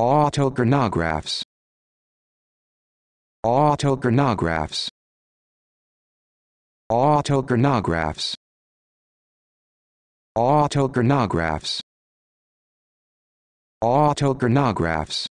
autochronographs autochronographs autochronographs autochronographs autochronographs